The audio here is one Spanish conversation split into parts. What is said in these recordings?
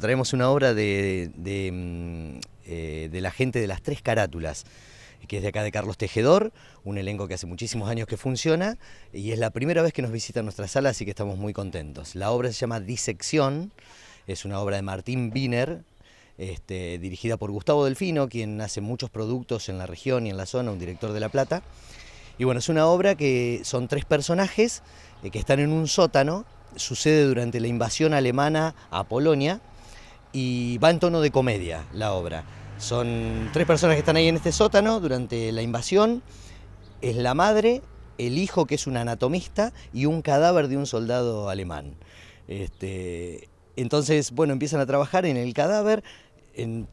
traemos una obra mm, eh, de, la gente de las tres carátulas que es de acá de Carlos Tejedor, un elenco que hace muchísimos años que funciona y es la primera vez que nos visita nuestra sala, así que estamos muy contentos. La obra se llama Disección, es una obra de Martín Biner, este, dirigida por Gustavo Delfino, quien hace muchos productos en la región y en la zona, un director de La Plata. Y bueno, es una obra que son tres personajes eh, que están en un sótano, sucede durante la invasión alemana a Polonia, y va en tono de comedia la obra. Son tres personas que están ahí en este sótano durante la invasión. Es la madre, el hijo que es un anatomista y un cadáver de un soldado alemán. Este, entonces, bueno, empiezan a trabajar en el cadáver, en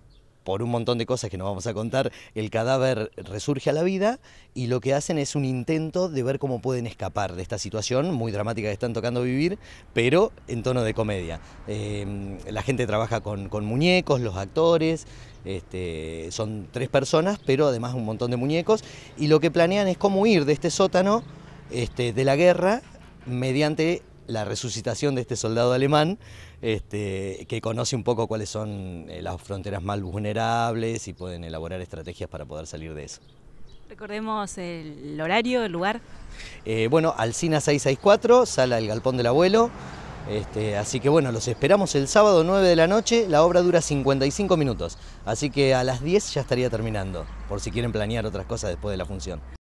por un montón de cosas que no vamos a contar, el cadáver resurge a la vida y lo que hacen es un intento de ver cómo pueden escapar de esta situación muy dramática que están tocando vivir, pero en tono de comedia. Em, la gente trabaja con, muñecos, los actores, este, son tres personas, pero además un montón de muñecos, y lo que planean es cómo ir de este sótano este, de la guerra mediante la resucitación de este soldado alemán, este, que conoce un poco cuáles son eh, las fronteras más vulnerables y pueden elaborar estrategias para poder salir de eso. Recordemos el horario, el lugar. Eh, bueno, Alcina 664, sala El Galpón del Abuelo. Este, así que bueno, los esperamos el sábado 9 de la noche, la obra dura 55 minutos, así que a las 10 ya estaría terminando, por si quieren planear otras cosas después de la función.